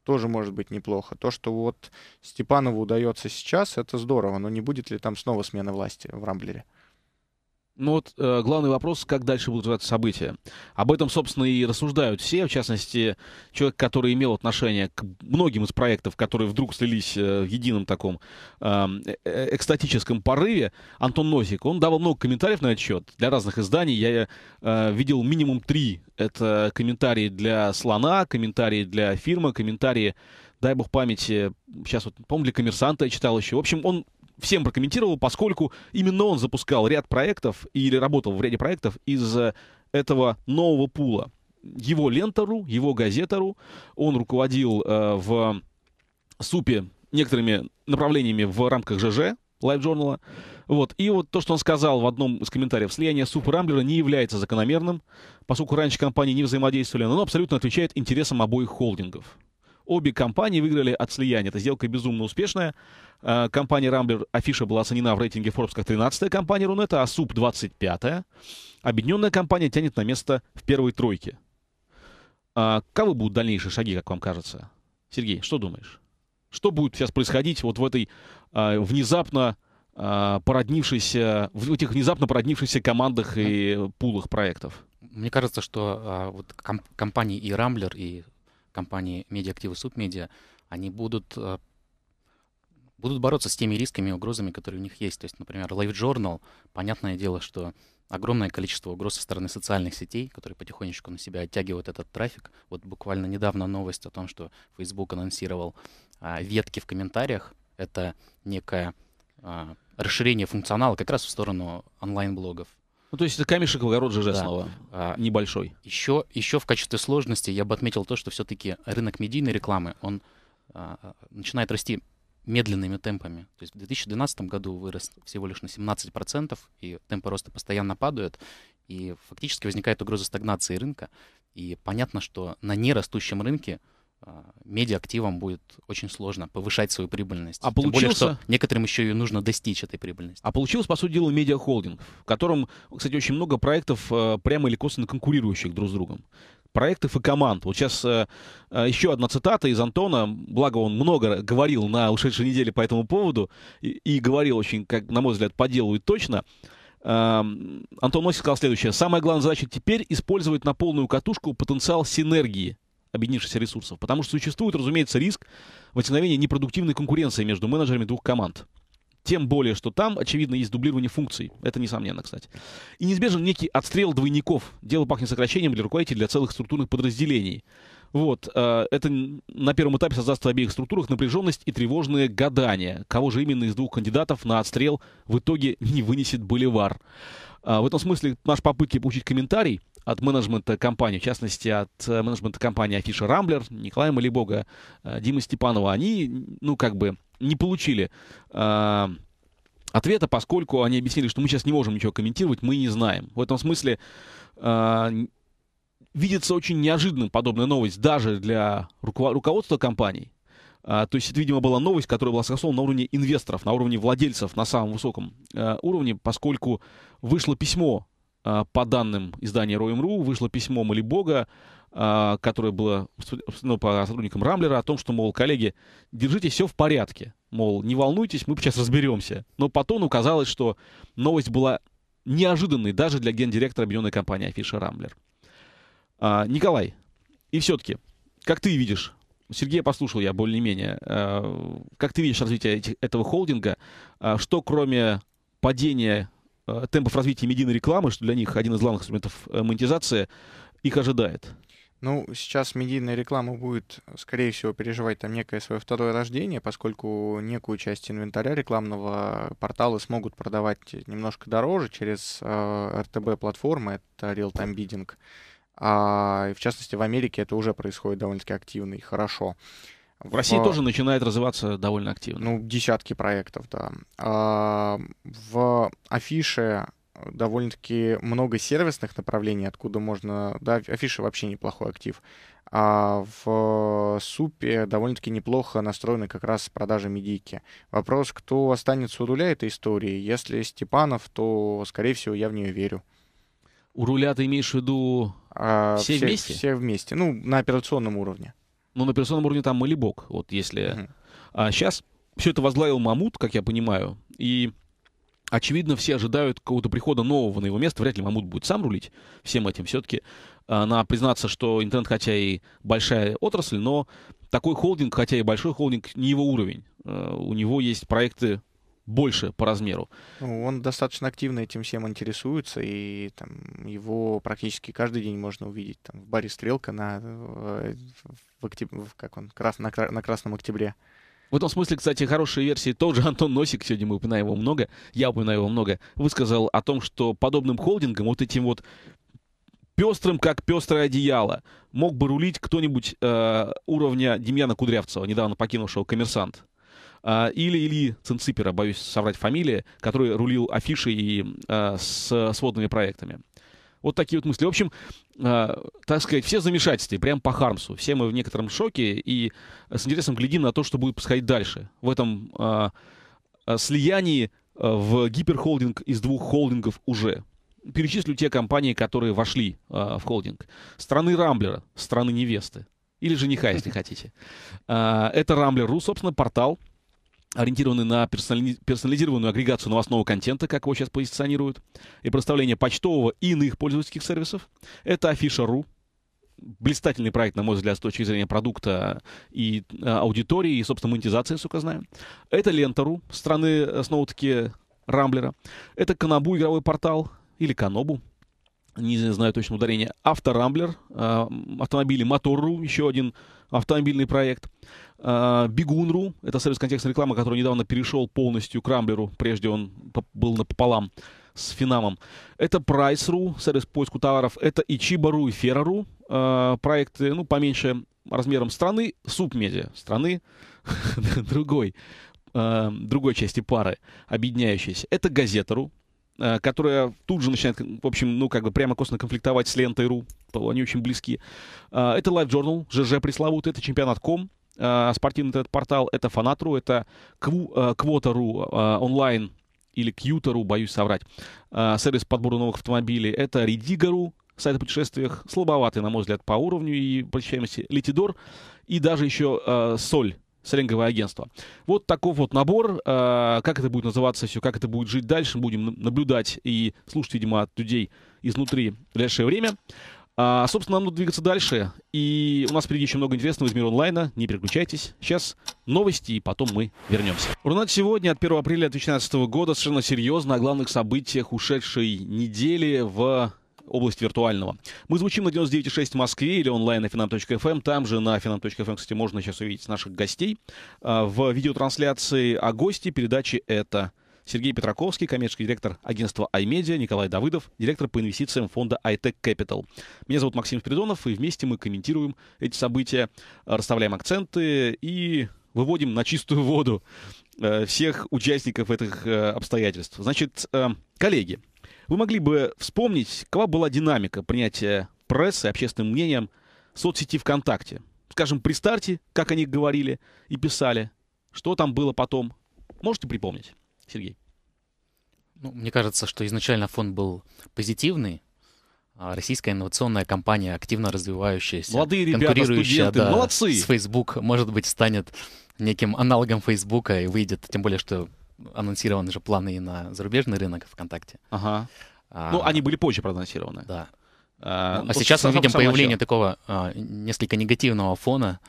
тоже может быть неплохо. То, что вот Степанову удается сейчас, это здорово. Но не будет ли там снова смена власти в Рамблере? —
ну вот э, главный вопрос, как дальше будут развиваться события. Об этом, собственно, и рассуждают все, в частности, человек, который имел отношение к многим из проектов, которые вдруг слились э, в едином таком эм, э, э, экстатическом порыве, Антон Носик. Он давал много комментариев на этот счет для разных изданий. Я э, видел минимум три. Это комментарии для «Слона», комментарии для «Фирмы», комментарии дай бог памяти, сейчас вот, помню, для коммерсанта я читал еще. В общем, он всем прокомментировал, поскольку именно он запускал ряд проектов или работал в ряде проектов из э, этого нового пула. Его лента.ру, его газета.ру, он руководил э, в СУПе некоторыми направлениями в рамках ЖЖ, Live Journal. Вот. И вот то, что он сказал в одном из комментариев, слияние Супа Рамблера не является закономерным, поскольку раньше компании не взаимодействовали, но оно абсолютно отвечает интересам обоих холдингов. Обе компании выиграли от слияния. Эта сделка безумно успешная. А, компания Rambler Афиша была оценена в рейтинге Forbes как 13-я компания Рунета, а СУП 25-я. Объединенная компания тянет на место в первой тройке. каковы будут дальнейшие шаги, как вам кажется? Сергей, что думаешь? Что будет сейчас происходить вот в этой а, внезапно а, породнившейся, в этих внезапно породнившихся командах и пулах проектов? Мне кажется, что а, вот комп- компании
и Рамблер, и компании медиа-активы субмедиа, они будут, э, будут бороться с теми рисками и угрозами, которые у них есть. То есть, например, Live Journal, понятное дело, что огромное количество угроз со стороны социальных сетей, которые потихонечку на себя оттягивают этот трафик. Вот буквально недавно новость о том, что Facebook анонсировал а, ветки в комментариях. Это некое а, расширение функционала как раз в сторону онлайн-блогов. Ну, то есть это камешек в огород Жижесного, да. А, небольшой. Еще, еще в качестве сложности я бы отметил то, что все-таки рынок медийной рекламы, он а, начинает расти медленными темпами. То есть в 2012 году вырос всего лишь на 17%, и темпы роста постоянно падают, и фактически возникает угроза стагнации рынка. И понятно, что на нерастущем рынке – а, медиа-активам будет очень сложно повышать свою прибыльность.
А Тем получился... более, что некоторым еще и нужно достичь этой прибыльности. А получилось по сути дела, медиахолдинг, в котором, кстати, очень много проектов э, прямо или косвенно конкурирующих друг с другом. Проектов и команд. Вот сейчас э, э, еще одна цитата из Антона. Благо, он много говорил на ушедшей неделе по этому поводу и, и говорил очень, как на мой взгляд, по делу и точно. Эм, Антон Носик сказал следующее. Самая главная задача теперь использовать на полную катушку потенциал синергии объединившихся ресурсов. Потому что существует, разумеется, риск возникновения непродуктивной конкуренции между менеджерами двух команд. Тем более, что там, очевидно, есть дублирование функций. Это несомненно, кстати. И неизбежен некий отстрел двойников. Дело пахнет сокращением для руководителей для целых структурных подразделений. Вот. Э, это на первом этапе создаст в обеих структурах напряженность и тревожные гадания. кого же именно из двух кандидатов на отстрел в итоге не вынесет Боливар. А, в этом смысле наши попытки получить комментарий от менеджмента компании, в частности, от э, менеджмента компании Афиша Рамблер, Николая Малибога, э, Димы Степанова, они, ну, как бы, не получили ответа, поскольку они объяснили, что мы сейчас не можем ничего комментировать, мы не знаем. В этом смысле видится очень неожиданным подобная новость даже для руководства компании, а, то есть это, видимо, была новость, которая была согласована на уровне инвесторов, на уровне владельцев, на самом высоком э, уровне, поскольку вышло письмо э, по данным издания Roem.ru, вышло письмо Малибога, а, которое было ну, по сотрудникам Рамблера о том, что, мол, коллеги, держите все в порядке, мол, не волнуйтесь, мы сейчас разберемся. Но по тону казалось, что новость была неожиданной даже для гендиректора объединенной компании Афиша Рамблер. А, Николай, и все-таки, как ты видишь, Сергея послушал я более-менее, а, как ты видишь развитие этих, этого холдинга, а, что кроме падения а, темпов развития медийной рекламы, что для них один из главных инструментов э, монетизации, их ожидает?
Ну, сейчас медийная реклама будет, скорее всего, переживать там некое свое второе рождение, поскольку некую часть инвентаря рекламного портала смогут продавать немножко дороже через э, RTB-платформы, это real-time bidding. А, в частности, в Америке это уже происходит довольно-таки активно и хорошо. В России в... тоже
начинает развиваться довольно активно.
Ну, десятки проектов, да. А, в афише довольно-таки много сервисных направлений, откуда можно... Да, афиша вообще неплохой актив. А в супе довольно-таки неплохо настроены как раз продажи медики. Вопрос, кто останется у руля этой истории. Если Степанов, то, скорее всего, я
в нее верю. У руля ты имеешь в виду а, все, все вместе? Все вместе. Ну, на операционном уровне. Ну, на операционном уровне там Малибок, вот если... Угу. А сейчас все это возглавил Мамут, как я понимаю, и... Очевидно, все ожидают какого-то прихода нового на его место. Вряд ли Мамут будет сам рулить всем этим. Все-таки она а, признаться, что интернет, хотя и большая отрасль, но такой холдинг, хотя и большой холдинг, не его уровень. А, у него есть проекты больше по размеру.
Ну, он достаточно активно этим всем интересуется, и там, его практически каждый день можно увидеть там, в баре «Стрелка» на, э, в октяб... как он,
крас... на, на Красном Октябре. В этом смысле, кстати, хорошие версии. Тот же Антон Носик, сегодня мы упоминаем его много, я упоминаю его много, высказал о том, что подобным холдингом, вот этим вот пестрым, как пестрое одеяло, мог бы рулить кто-нибудь э, уровня Демьяна Кудрявцева, недавно покинувшего коммерсант. А, или Ильи Цинципера, боюсь соврать фамилии, который рулил афишей и а, с сводными проектами. Вот такие вот мысли. В общем, э, так сказать, все замешательства, прям по Хармсу. Все мы в некотором шоке и с интересом глядим на то, что будет происходить дальше. В этом э, слиянии в гиперхолдинг из двух холдингов уже. Перечислю те компании, которые вошли э, в холдинг. Страны Рамблера, страны невесты. Или жениха, если хотите. это Рамблер.ру, собственно, портал, ориентированы на персонализированную агрегацию новостного контента, как его сейчас позиционируют, и проставление почтового и иных пользовательских сервисов. Это афиша.ру, блистательный проект, на мой взгляд, с точки зрения продукта и а, аудитории, и, собственно, монетизации, сука, знаю. Это Лента.ру, страны, э, снова-таки, Рамблера. Это Канабу, игровой портал, или Канобу, не знаю точно ударение. Авторамблер, а, автомобили Мотору, еще один автомобильный проект. А, Бигунру, это сервис контекстной рекламы, который недавно перешел полностью к Рамблеру, прежде он был напополам с Финамом. Это Price.ru, сервис поиску товаров. Это Ichiba.ru и Fera.ru, а, проекты, ну, поменьше размером страны, субмедиа страны другой, а, другой части пары, объединяющейся. Это Газета.ру, которая тут же начинает, в общем, ну, как бы прямо косно конфликтовать с Лентой.ру. Они очень близки. это Live Journal, ЖЖ пресловутый, это Чемпионат.ком, а, спортивный этот портал, это Фанат.ру, это э, Квота.ру а, онлайн или Кьютору, боюсь соврать, а, сервис подбора новых автомобилей, это Редигару, сайт о путешествиях, слабоватый, на мой взгляд, по уровню и посещаемости, Летидор и даже еще э, Соль, селинговое агентство. Вот таков вот набор. Э, как это будет называться все, как это будет жить дальше, будем наблюдать и слушать, видимо, от людей изнутри в ближайшее время. А, собственно, нам нужно двигаться дальше. И у нас впереди еще много интересного из мира онлайна. Не переключайтесь. Сейчас новости, и потом мы вернемся. Урнат сегодня от 1 апреля 2019 года совершенно серьезно о главных событиях ушедшей недели в область виртуального. Мы звучим на 99.6 в Москве или онлайн на finam.fm. Эм. Там же на finam.fm, эм, кстати, можно сейчас увидеть наших гостей а, в видеотрансляции. А гости передачи — это Сергей Петраковский, коммерческий директор агентства iMedia, Николай Давыдов, директор по инвестициям фонда iTech Capital. Меня зовут Максим Спиридонов, и вместе мы комментируем эти события, расставляем акценты и выводим на чистую воду э, всех участников этих э, обстоятельств. Значит, э, коллеги, вы могли бы вспомнить, какова была динамика принятия прессы, общественным мнением соцсети ВКонтакте? Скажем, при старте, как они говорили и писали, что там было потом, можете припомнить? Сергей.
Ну, мне кажется, что изначально фон был позитивный, а российская инновационная компания, активно развивающаяся, Молодые ребята, конкурирующая да, молодцы. с Facebook, может быть, станет неким аналогом Facebook и выйдет, тем более, что анонсированы же планы и на зарубежный рынок ВКонтакте. Ага. А, ну, они были позже проанонсированы. Да. А, а ну, а сейчас мы видим появление начала. такого а, несколько негативного фона,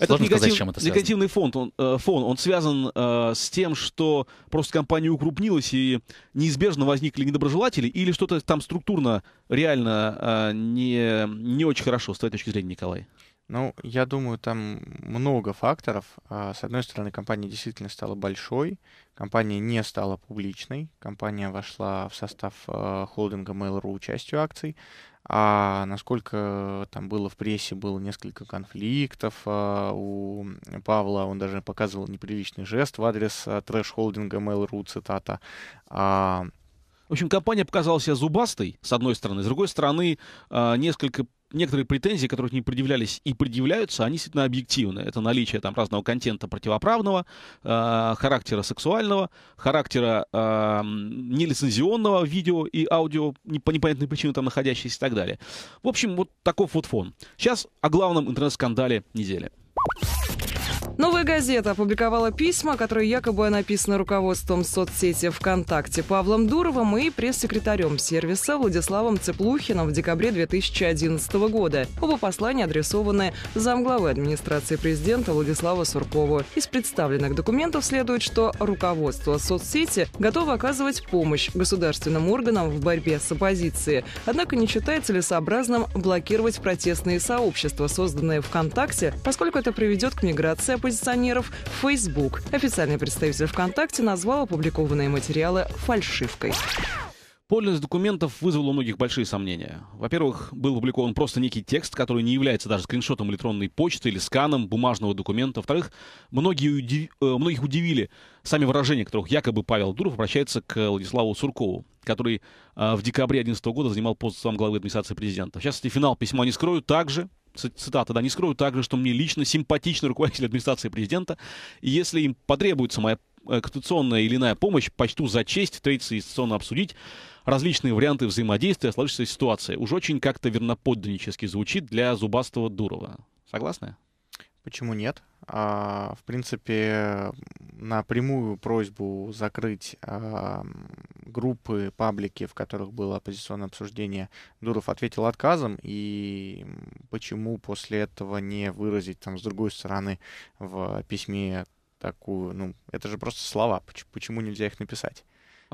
Сложно негатив, сказать, чем это связано. негативный фон он, э, фон, он связан э, с тем, что просто компания укрупнилась, и неизбежно возникли недоброжелатели, или что-то там структурно реально э, не, не очень хорошо с твоей точки
зрения, Николай? Ну, я думаю, там много факторов. А, с одной стороны, компания действительно стала большой, компания не стала публичной, компания вошла в состав а, холдинга Mail.ru частью акций, а насколько там было в прессе, было несколько конфликтов а, у Павла, он даже показывал неприличный
жест в адрес трэш-холдинга Mail.ru, цитата. В общем, компания показалась зубастой, с одной стороны. С другой стороны, несколько некоторые претензии, которые которых не предъявлялись и предъявляются, они действительно объективны. Это наличие там разного контента противоправного, э, характера сексуального, характера э, нелицензионного видео и аудио, не, по непонятной причине там находящиеся и так далее. В общем, вот таков вот фон. Сейчас о главном интернет-скандале недели.
Новая газета опубликовала письма, которые якобы написаны руководством соцсети ВКонтакте Павлом Дуровым и пресс-секретарем сервиса Владиславом Цеплухиным в декабре 2011 года. Оба послания адресованы замглавы администрации президента Владислава Суркову. Из представленных документов следует, что руководство соцсети готово оказывать помощь государственным органам в борьбе с оппозицией, однако не считает целесообразным блокировать протестные сообщества, созданные ВКонтакте, поскольку это приведет к миграции оппозиционеров Facebook. Официальный представитель ВКонтакте назвал опубликованные материалы фальшивкой.
Подлинность документов вызвала у многих большие сомнения. Во-первых, был опубликован просто некий текст, который не является даже скриншотом электронной почты или сканом бумажного документа. Во-вторых, многие удив... Э, многих удивили сами выражения, которых якобы Павел Дуров обращается к Владиславу Суркову, который э, в декабре 2011 года занимал пост главы администрации президента. Сейчас частности, финал письма не скрою, также цитата, да, не скрою также, что мне лично симпатичны руководители администрации президента, и если им потребуется моя э, конституционная или иная помощь, почту за честь встретиться и институционно обсудить различные варианты взаимодействия сложившейся ситуации. Уж очень как-то верноподданнически звучит для зубастого Дурова. Согласны?
Почему нет? А, в принципе, на прямую просьбу закрыть а, группы, паблики, в которых было оппозиционное обсуждение, Дуров ответил отказом, и почему после этого не выразить там с другой стороны в письме такую, ну, это же просто слова, почему нельзя их написать?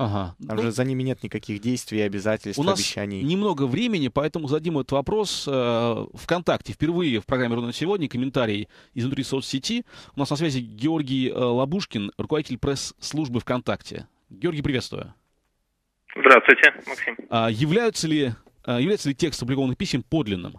Ага. Там ну, же за ними нет никаких действий,
обязательств, у нас обещаний. Немного времени, поэтому зададим этот вопрос э, ВКонтакте. Впервые в программе «Рунет сегодня» комментарий изнутри соцсети. У нас на связи Георгий э, Лабушкин, руководитель пресс-службы ВКонтакте. Георгий, приветствую. Здравствуйте, Максим. А, являются ли, а, является ли текст опубликованных писем подлинным?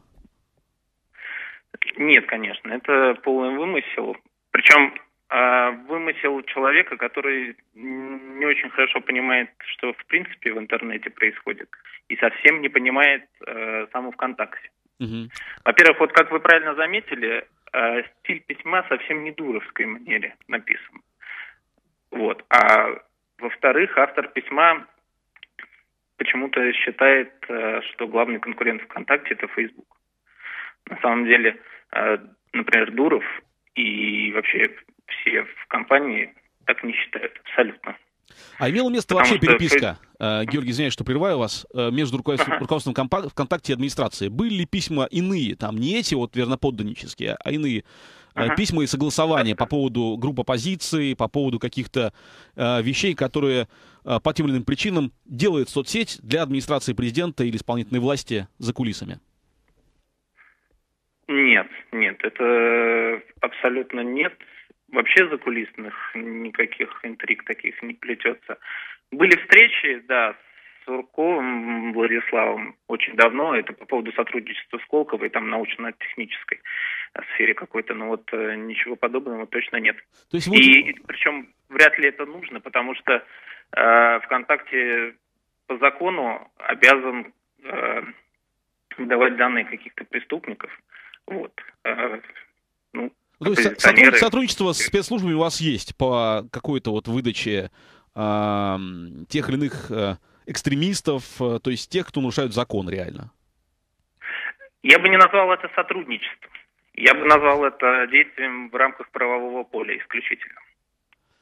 Нет, конечно, это полный вымысел. Причем а, вымысел человека, который не очень хорошо понимает, что в принципе в интернете происходит, и совсем не понимает э, саму ВКонтакте. Угу. Во-первых, вот как вы правильно заметили, э, стиль письма совсем не дуровской манере написан. Вот. А во-вторых, автор письма почему-то считает, э, что главный конкурент ВКонтакте это Facebook. На самом деле, э, например, Дуров и вообще все в компании так не считают абсолютно.
А имела место Потому вообще что... переписка, э, Георгий, извиняюсь, что прерываю вас, э, между руководством, ага. руководством компа- ВКонтакте и администрации. Были ли письма иные, там не эти вот верноподданнические, а иные э, ага. письма и согласования по поводу групп оппозиции, по поводу каких-то э, вещей, которые э, по тем или иным причинам делает соцсеть для администрации президента или исполнительной власти за кулисами?
Нет, нет, это абсолютно нет вообще закулисных никаких интриг таких не плетется. Были встречи, да, с Сурковым Владиславом очень давно, это по поводу сотрудничества с Колковой, там научно-технической сфере какой-то, но вот э, ничего подобного точно нет.
То есть вы... И
причем вряд ли это нужно, потому что э, ВКонтакте по закону обязан э, давать данные каких-то преступников.
Вот. Э, ну,
то ну, есть сотрудничество,
сотрудничество с спецслужбами у вас есть по какой-то вот выдаче э, тех или иных э, экстремистов, э, то есть тех, кто нарушает закон реально?
Я бы не назвал это сотрудничеством.
Я бы назвал
это действием в рамках правового поля исключительно.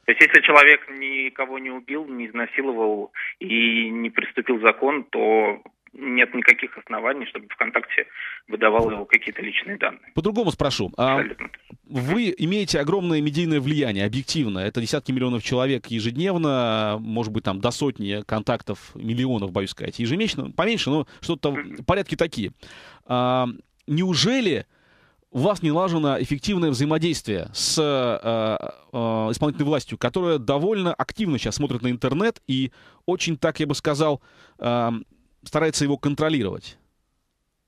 То есть если человек никого не убил, не изнасиловал и не приступил закон, то нет никаких оснований, чтобы ВКонтакте выдавал его какие-то личные
данные. По-другому спрошу. А Абсолютно. Вы имеете огромное медийное влияние, объективно. Это десятки миллионов человек ежедневно, может быть, там до сотни контактов, миллионов, боюсь сказать, ежемесячно, поменьше, но что-то mm порядки такие. А, неужели у вас не налажено эффективное взаимодействие с э, э, исполнительной властью, которая довольно активно сейчас смотрит на интернет и очень, так я бы сказал, э, старается его контролировать.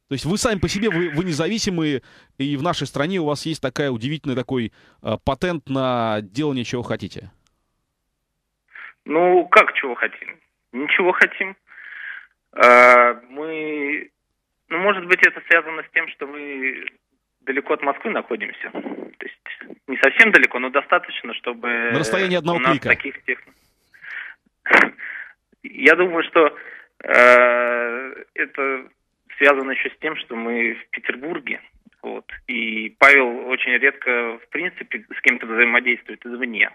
То есть вы сами по себе, вы, вы независимые, и в нашей стране у вас есть такая удивительный такой э, патент на делание чего хотите.
Ну, как чего хотим? Ничего хотим. А, мы... Ну, может быть, это связано с тем, что мы далеко от Москвы находимся. То есть не совсем далеко, но достаточно, чтобы... На расстоянии одного у нас клика. Таких тех... Я думаю, что Э, это связано еще с тем, что мы в Петербурге, вот, и Павел очень редко, в принципе, с кем-то взаимодействует извне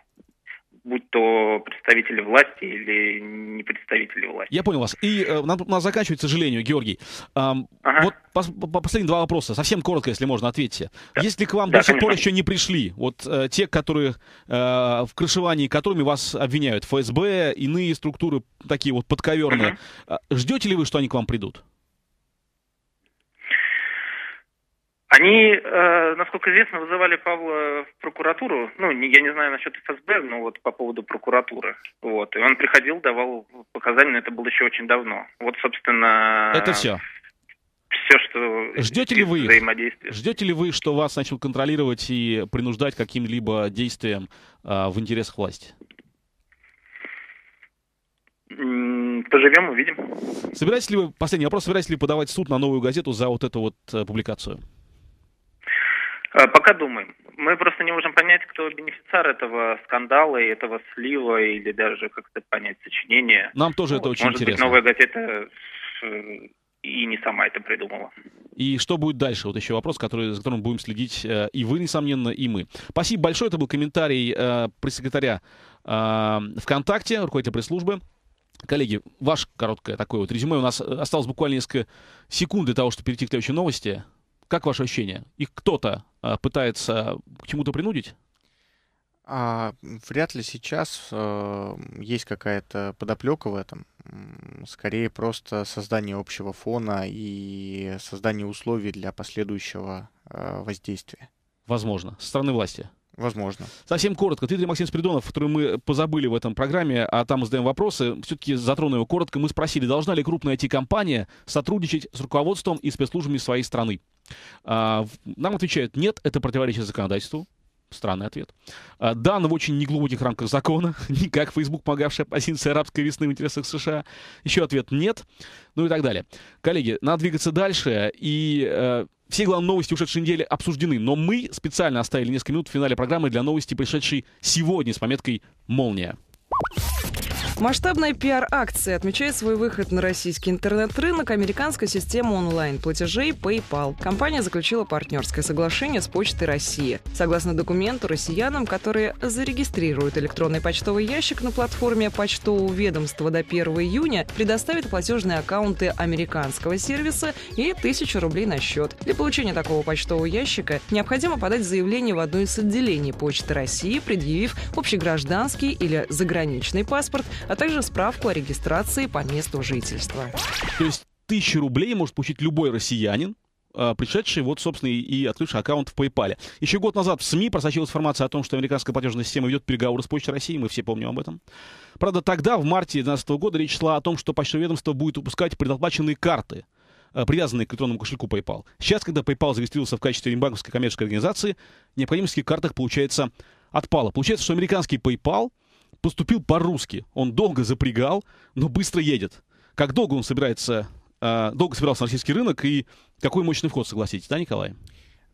будь то представители власти или не представители власти.
Я понял вас. И э, надо, надо заканчивать, к сожалению, Георгий. Эм, ага. Вот пос, по, последние два вопроса, совсем коротко, если можно, ответьте. Да. Если к вам да, до сих пор еще не пришли, вот э, те, которые э, в крышевании которыми вас обвиняют, ФСБ, иные структуры, такие вот подковерные, угу. ждете ли вы, что они к вам придут?
Они,
э, насколько известно, вызывали Павла в прокуратуру. Ну, я не знаю насчет ФСБ, но вот по поводу прокуратуры. Вот. И он приходил, давал показания, но это было еще очень давно. Вот, собственно... Это все?
Все, что... Ждете ли вы взаимодействие? Ждете ли вы, что вас начнут контролировать и принуждать каким-либо действием а, в интересах власти?
Поживем, увидим.
Собираетесь ли вы, последний вопрос, собираетесь ли подавать суд на новую газету за вот эту вот э, публикацию?
Э, пока думаем. Мы просто не можем понять, кто бенефициар этого скандала и этого слива, или даже как-то понять сочинение.
Нам тоже вот. это очень Может интересно. Может
быть, новая газета э, и не сама это придумала.
И что будет дальше? Вот еще вопрос, который, за которым будем следить э, и вы, несомненно, и мы. Спасибо большое. Это был комментарий э, пресс-секретаря э, ВКонтакте, руководителя пресс-службы. Коллеги, ваше короткое такое вот резюме. У нас осталось буквально несколько секунд для того, чтобы перейти к следующей новости. Как ваше ощущение? И кто-то а, пытается к чему-то принудить? А вряд
ли сейчас э, есть какая-то подоплека в этом. Скорее просто создание общего фона и создание условий для последующего
э, воздействия. Возможно. Со стороны власти. Возможно. Совсем коротко. Дмитрий Максим Спиридонов, который мы позабыли в этом программе, а там задаем вопросы, все-таки затрону его коротко. Мы спросили, должна ли крупная IT-компания сотрудничать с руководством и спецслужбами своей страны? А, нам отвечают, нет, это противоречит законодательству. Странный ответ. А, Дан в очень неглубоких рамках закона, не как Facebook, помогавшая позиция арабской весны в интересах США. Еще ответ нет. Ну и так далее. Коллеги, надо двигаться дальше. И э, все главные новости ушедшей недели обсуждены. Но мы специально оставили несколько минут в финале программы для новости, пришедшей сегодня с пометкой «Молния».
Масштабная пиар-акция отмечает свой выход на российский интернет-рынок американской системы онлайн-платежей PayPal. Компания заключила партнерское соглашение с Почтой России. Согласно документу, россиянам, которые зарегистрируют электронный почтовый ящик на платформе почтового ведомства до 1 июня, предоставят платежные аккаунты американского сервиса и 1000 рублей на счет. Для получения такого почтового ящика необходимо подать заявление в одно из отделений Почты России, предъявив общегражданский или заграничный паспорт, а также справку о регистрации по месту жительства.
То есть тысячи рублей может получить любой россиянин, а, пришедший вот, собственно, и открывший аккаунт в PayPal. Еще год назад в СМИ просочилась информация о том, что американская платежная система ведет переговоры с Почтой России, мы все помним об этом. Правда, тогда, в марте 2012 года, речь шла о том, что почтовое ведомство будет выпускать предоплаченные карты, а, привязанные к электронному кошельку PayPal. Сейчас, когда PayPal зарегистрировался в качестве банковской коммерческой организации, необходимость в картах, получается, отпало Получается, что американский PayPal поступил по-русски. Он долго запрягал, но быстро едет. Как долго он собирается, э, долго собирался на российский рынок и какой мощный вход, согласитесь, да, Николай?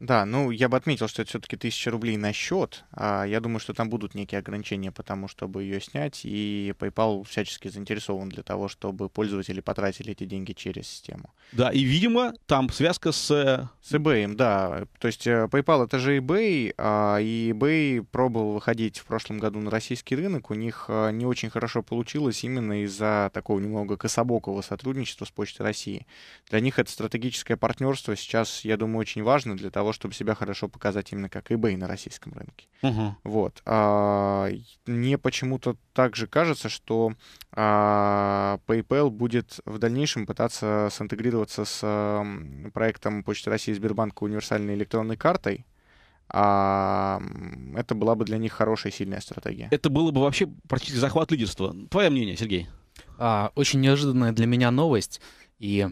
Да, ну я бы отметил, что это все-таки тысяча рублей на счет. А я думаю, что там будут некие ограничения по тому, чтобы ее снять, и PayPal всячески заинтересован для того, чтобы пользователи потратили эти деньги через систему.
Да, и, видимо, там связка с... Э, с eBay, да.
То есть э, PayPal — это же eBay, а, и eBay пробовал выходить в прошлом году на российский рынок. У них э, не очень хорошо получилось именно из-за такого немного кособокого сотрудничества с Почтой России. Для них это стратегическое партнерство сейчас, я думаю, очень важно для того, того, чтобы себя хорошо показать именно как eBay на российском рынке. Угу. Вот. А, мне почему-то также кажется, что а, PayPal будет в дальнейшем пытаться синтегрироваться с а, проектом Почты России и Сбербанка универсальной электронной картой, а это была бы для них хорошая сильная стратегия.
Это было бы вообще практически захват лидерства. Твое мнение, Сергей?
А, очень неожиданная для меня новость.
И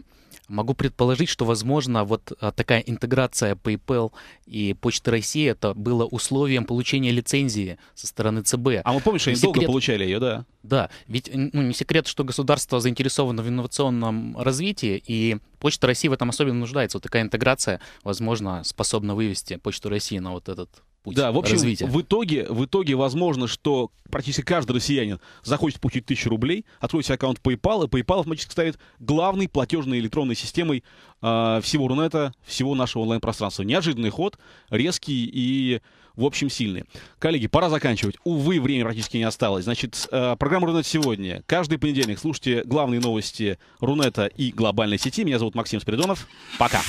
Могу предположить, что, возможно, вот а, такая интеграция PayPal и Почты России это было условием получения лицензии со стороны ЦБ. А мы помним, что они секрет... долго получали ее, да? Да, ведь ну, не секрет, что государство заинтересовано в инновационном развитии, и Почта России в этом особенно нуждается. Вот такая интеграция, возможно, способна
вывести Почту России на вот этот путь да, в общем, развития. В итоге, в итоге возможно, что практически каждый россиянин захочет получить тысячу рублей, откроет себе аккаунт PayPal, и PayPal автоматически станет главной платежной электронной системой э, всего Рунета, всего нашего онлайн-пространства. Неожиданный ход, резкий и в общем, сильный. Коллеги, пора заканчивать. Увы, времени практически не осталось. Значит, а, программа «Рунет сегодня». Каждый понедельник слушайте главные новости «Рунета» и глобальной сети. Меня зовут Максим Спиридонов. Пока.